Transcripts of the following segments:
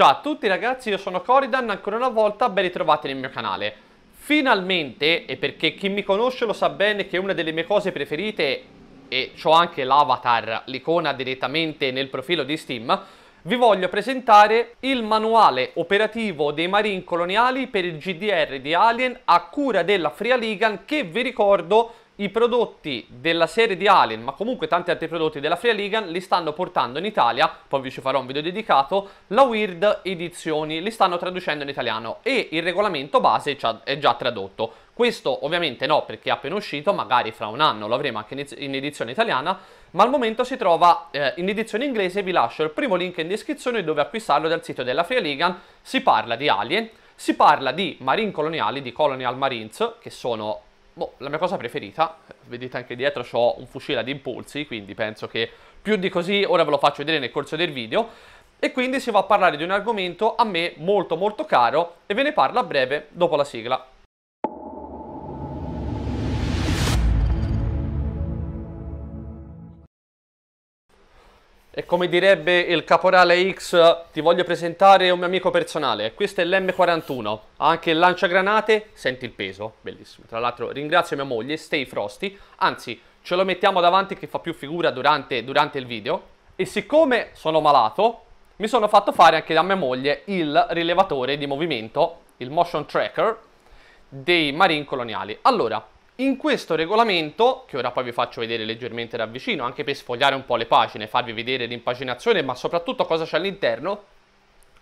Ciao a tutti ragazzi, io sono Coridan, ancora una volta ben ritrovati nel mio canale. Finalmente, e perché chi mi conosce lo sa bene che una delle mie cose preferite, e ho anche l'avatar, l'icona direttamente nel profilo di Steam, vi voglio presentare il manuale operativo dei Marine Coloniali per il GDR di Alien a cura della Free Ligan che vi ricordo i prodotti della serie di Alien, ma comunque tanti altri prodotti della Free Ligan, li stanno portando in Italia, poi vi ci farò un video dedicato, la Weird Edizioni, li stanno traducendo in italiano e il regolamento base è già tradotto. Questo ovviamente no, perché è appena uscito, magari fra un anno lo avremo anche in edizione italiana, ma al momento si trova eh, in edizione inglese, vi lascio il primo link in descrizione dove acquistarlo dal sito della Free Ligan, si parla di Alien, si parla di Marine Coloniali, di Colonial Marines, che sono boh, la mia cosa preferita, vedete anche dietro ho un fucile ad impulsi, quindi penso che più di così ora ve lo faccio vedere nel corso del video, e quindi si va a parlare di un argomento a me molto molto caro e ve ne parlo a breve dopo la sigla. E come direbbe il caporale X, ti voglio presentare un mio amico personale. Questo è l'M41, ha anche il lanciagranate, senti il peso, bellissimo. Tra l'altro ringrazio mia moglie, Stay Frosty, anzi ce lo mettiamo davanti che fa più figura durante, durante il video. E siccome sono malato, mi sono fatto fare anche da mia moglie il rilevatore di movimento, il motion tracker, dei marine coloniali. Allora, in questo regolamento, che ora poi vi faccio vedere leggermente da vicino, anche per sfogliare un po' le pagine, farvi vedere l'impaginazione, ma soprattutto cosa c'è all'interno,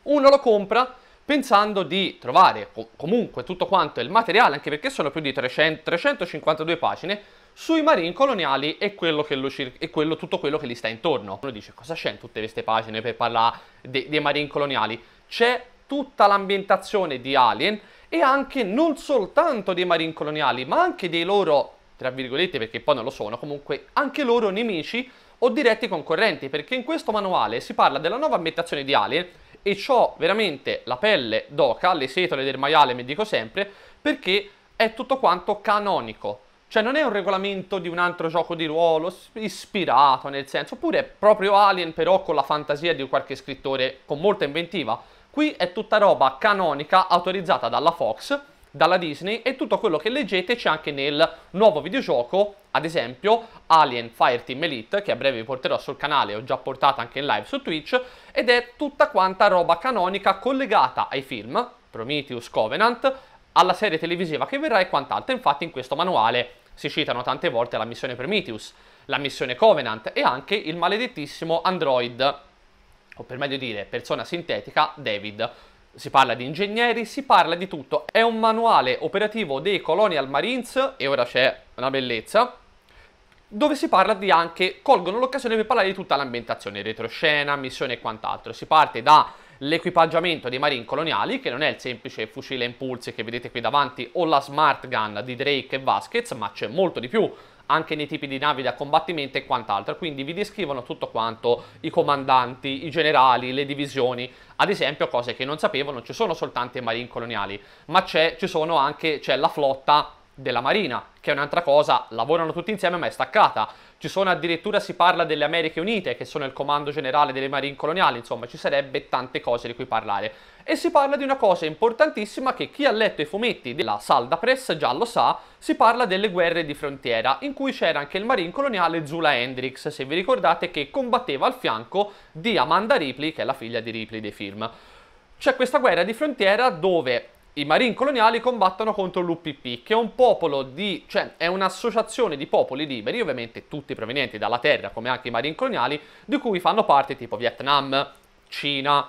uno lo compra pensando di trovare comunque tutto quanto il materiale, anche perché sono più di 300, 352 pagine, sui marini coloniali e, quello e quello, tutto quello che li sta intorno. Uno dice cosa c'è in tutte queste pagine per parlare dei, dei marini coloniali? C'è tutta l'ambientazione di Alien e anche non soltanto dei marini coloniali, ma anche dei loro, tra virgolette perché poi non lo sono, comunque anche loro nemici o diretti concorrenti, perché in questo manuale si parla della nuova ambientazione di Alien e ciò veramente la pelle d'oca, le setole del maiale, mi dico sempre, perché è tutto quanto canonico. Cioè non è un regolamento di un altro gioco di ruolo ispirato nel senso, oppure è proprio Alien però con la fantasia di qualche scrittore con molta inventiva. Qui è tutta roba canonica autorizzata dalla Fox, dalla Disney e tutto quello che leggete c'è anche nel nuovo videogioco, ad esempio Alien Fireteam Elite, che a breve vi porterò sul canale, ho già portato anche in live su Twitch, ed è tutta quanta roba canonica collegata ai film, Prometheus, Covenant, alla serie televisiva che verrà e quant'altro. Infatti in questo manuale si citano tante volte la missione Prometheus, la missione Covenant e anche il maledettissimo Android o per meglio dire persona sintetica, David. Si parla di ingegneri, si parla di tutto. È un manuale operativo dei Colonial Marines, e ora c'è una bellezza, dove si parla di anche, colgono l'occasione per parlare di tutta l'ambientazione, retroscena, missione e quant'altro. Si parte da l'equipaggiamento dei marine coloniali, che non è il semplice fucile a impulsi che vedete qui davanti o la smart gun di Drake e Vasquez, ma c'è molto di più anche nei tipi di navi da combattimento e quant'altro. Quindi vi descrivono tutto quanto i comandanti, i generali, le divisioni, ad esempio cose che non sapevano, ci sono soltanto i marine coloniali, ma ci sono anche, c'è la flotta della Marina, che è un'altra cosa, lavorano tutti insieme ma è staccata. Ci sono addirittura, si parla delle Americhe Unite, che sono il comando generale delle Marine coloniali, insomma ci sarebbe tante cose di cui parlare. E si parla di una cosa importantissima che chi ha letto i fumetti della Salda Press già lo sa, si parla delle guerre di frontiera, in cui c'era anche il Marine coloniale Zula Hendrix, se vi ricordate, che combatteva al fianco di Amanda Ripley, che è la figlia di Ripley dei film. C'è questa guerra di frontiera dove i marine coloniali combattono contro l'UPP, che è un popolo di, cioè è un'associazione di popoli liberi, ovviamente tutti provenienti dalla terra, come anche i marine coloniali, di cui fanno parte tipo Vietnam, Cina,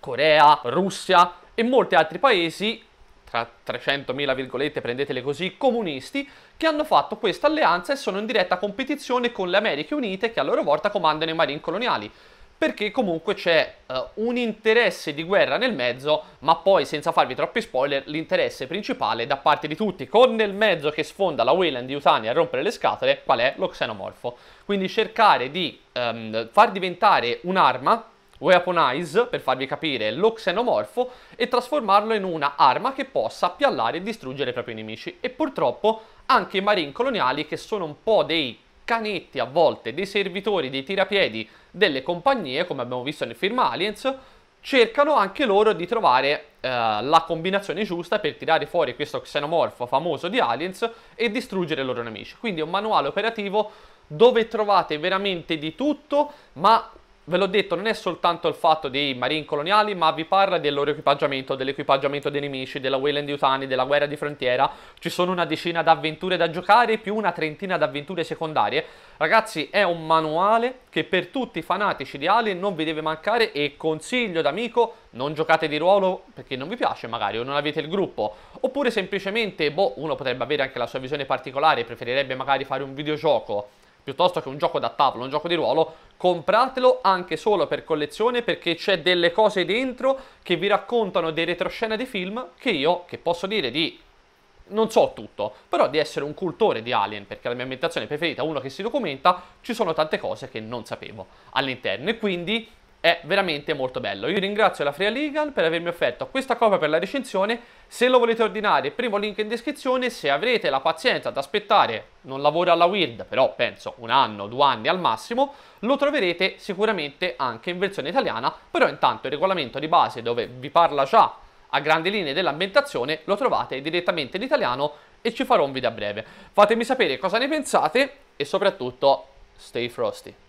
Corea, Russia e molti altri paesi, tra 300.000 virgolette prendetele così, comunisti, che hanno fatto questa alleanza e sono in diretta competizione con le Americhe Unite che a loro volta comandano i marine coloniali perché comunque c'è uh, un interesse di guerra nel mezzo, ma poi senza farvi troppi spoiler, l'interesse principale da parte di tutti, con nel mezzo che sfonda la Wayland di Utani a rompere le scatole, qual è? Lo xenomorfo. Quindi cercare di um, far diventare un'arma weaponize, per farvi capire, lo xenomorfo e trasformarlo in una arma che possa piallare e distruggere i propri nemici. E purtroppo anche i marine coloniali, che sono un po' dei canetti a volte dei servitori, dei tirapiedi delle compagnie, come abbiamo visto nel film Aliens, cercano anche loro di trovare eh, la combinazione giusta per tirare fuori questo xenomorfo famoso di Aliens e distruggere i loro nemici. Quindi è un manuale operativo dove trovate veramente di tutto, ma ve l'ho detto, non è soltanto il fatto dei marine coloniali, ma vi parla del loro equipaggiamento, dell'equipaggiamento dei nemici, della Wayland Yutani, della guerra di frontiera. Ci sono una decina d'avventure da giocare, più una trentina d'avventure secondarie. Ragazzi, è un manuale che per tutti i fanatici di Alien non vi deve mancare e consiglio d'amico, non giocate di ruolo perché non vi piace magari o non avete il gruppo, oppure semplicemente, boh, uno potrebbe avere anche la sua visione particolare, preferirebbe magari fare un videogioco piuttosto che un gioco da tavolo, un gioco di ruolo, compratelo anche solo per collezione perché c'è delle cose dentro che vi raccontano dei retroscena di film che io, che posso dire di non so tutto, però di essere un cultore di Alien, perché la mia ambientazione preferita, uno che si documenta, ci sono tante cose che non sapevo all'interno e quindi è veramente molto bello. Io ringrazio la Free Legal per avermi offerto questa copia per la recensione. Se lo volete ordinare, primo link in descrizione. Se avrete la pazienza ad aspettare, non lavoro alla Weird, però penso un anno, due anni al massimo, lo troverete sicuramente anche in versione italiana. Però intanto il regolamento di base dove vi parla già a grandi linee dell'ambientazione lo trovate direttamente in italiano e ci farò un video a breve. Fatemi sapere cosa ne pensate e soprattutto stay frosty.